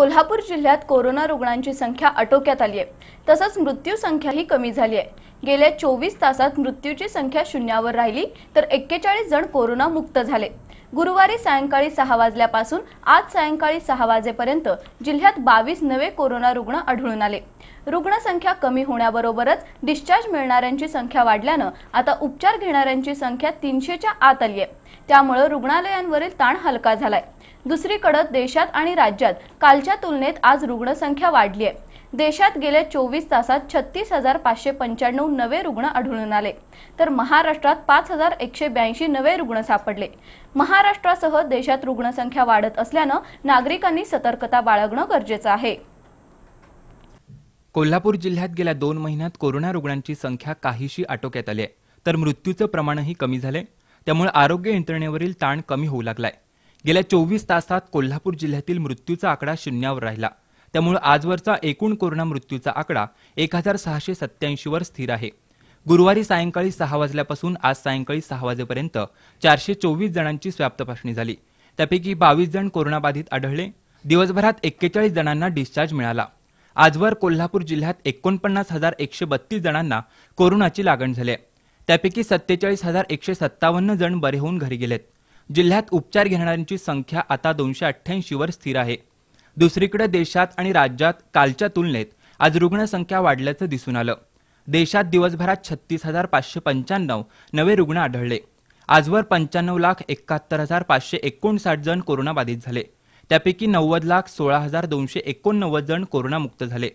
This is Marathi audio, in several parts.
कोल्हापूर जिल्ह्यात कोरोना रुग्णांची संख्या आटोक्यात आली आहे तसंच मृत्यू संख्याही कमी झाली आहे गेल्या चोवीस तासात मृत्यूची संख्या शून्यावर राहिली तर एक्केचाळीस जण कोरोनामुक्त झाले गुरुवारी सायंकाळी सहा वाजल्यापासून आज सायंकाळी सहा वाजेपर्यंत जिल्ह्यात बावीस नवे कोरोना रुग्ण आढळून आले रुग्णसंख्या कमी होण्याबरोबरच डिस्चार्ज मिळणाऱ्यांची संख्या वाढल्यानं आता उपचार घेणाऱ्यांची संख्या तीनशेच्या आत आली आहे त्यामुळं रुग्णालयांवरील ताण हलका झालाय दुसरीकडे देशात आणि राज्यात कालच्या तुलनेत आज रुग्णसंख्या वाढली आहे देशात गेल्या चोवीस तासात छत्तीस हजार पाचशे पंच्याण्णव नवे रुग्ण आढळून आले तर महाराष्ट्रात पाच हजार एकशे ब्याऐंशी नवे रुग्ण सापडले महाराष्ट्रासह देशात रुग्णसंख्या वाढत असल्यानं नागरिकांनी सतर्कता बाळगणं गरजेचं आहे कोल्हापूर जिल्ह्यात गेल्या दोन महिन्यात कोरोना रुग्णांची संख्या काहीशी आटोक्यात आली आहे तर मृत्यूचं प्रमाणही कमी झाले त्यामुळे आरोग्य यंत्रणेवरील ताण कमी होऊ लागलाय गेल्या चोवीस तासात कोल्हापूर जिल्ह्यातील मृत्यूचा आकडा शून्यावर राहिला त्यामुळे आजवरचा एकूण कोरोना मृत्यूचा आकडा एक हजार सहाशे सत्याऐंशीवर स्थिर आहे गुरुवारी सायंकाळी सहा वाजल्यापासून आज सायंकाळी सहा वाजेपर्यंत चारशे चोवीस जणांची स्वॅब तपासणी झाली त्यापैकी बावीस जण कोरोनाबाधित आढळले दिवसभरात एक्केचाळीस जणांना डिस्चार्ज मिळाला आजवर कोल्हापूर जिल्ह्यात एकोणपन्नास हजार एकशे बत्तीस जणांना कोरोनाची लागण झाली आहे त्यापैकी सत्तेचाळीस हजार एकशे सत्तावन्न जण बरे होऊन घरी गेलेत जिल्ह्यात उपचार घेणाऱ्यांची संख्या आता दोनशे अठ्ठ्याऐंशीवर स्थिर आहे दुसरीकडे देशात आणि राज्यात कालच्या तुलनेत आज रुग्णसंख्या वाढल्याचं दिसून आलं देशात दिवसभरात छत्तीस हजार पाचशे पंच्याण्णव नवे रुग्ण आढळले आजवर पंच्याण्णव लाख एकाहत्तर हजार पाचशे एकोणसाठ जण कोरोनाबाधित झाले त्यापैकी नव्वद लाख सोळा हजार दोनशे एकोणनव्वद जण कोरोनामुक्त झाले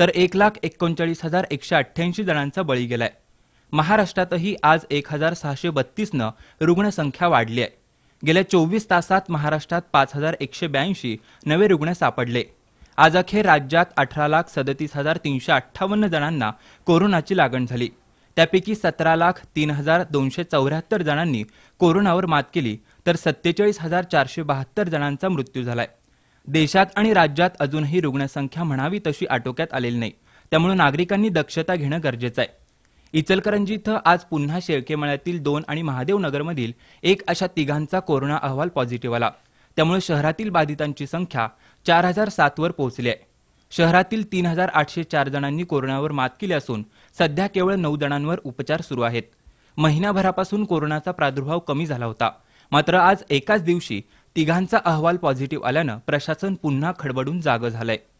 तर एक लाख एकोणचाळीस हजार एकशे अठ्ठ्याऐंशी जणांचा बळी गेलाय महाराष्ट्रातही आज एक हजार सहाशे बत्तीसनं रुग्णसंख्या वाढली आहे गेल्या चोवीस तासात महाराष्ट्रात पाच हजार एकशे ब्याऐंशी नवे रुग्ण सापडले आज अखेर राज्यात अठरा लाख सदतीस हजार तीनशे अठ्ठावन्न जणांना कोरोनाची लागण झाली त्यापैकी सतरा लाख तीन हजार दोनशे चौऱ्याहत्तर जणांनी कोरोनावर मात केली तर सत्तेचाळीस हजार चारशे बहात्तर जणांचा मृत्यू झालाय देशात आणि राज्यात अजूनही रुग्णसंख्या म्हणावी तशी आटोक्यात आलेली नाही त्यामुळे नागरिकांनी दक्षता घेणं गरजेचं आहे इचलकरंजी इथं आज पुन्हा शेळकेमळ्यातील दोन आणि महादेव नगरमधील एक अशा तिघांचा कोरोना अहवाल पॉझिटिव्ह आला त्यामुळे शहरातील बाधितांची संख्या चार हजार सातवर पोहोचली आहे शहरातील तीन हजार आठशे चार जणांनी कोरोनावर मात केली असून सध्या केवळ नऊ जणांवर उपचार सुरू आहेत महिनाभरापासून कोरोनाचा प्रादुर्भाव कमी झाला होता मात्र आज एकाच दिवशी तिघांचा अहवाल पॉझिटिव्ह आल्यानं प्रशासन पुन्हा खडबडून जागं झालंय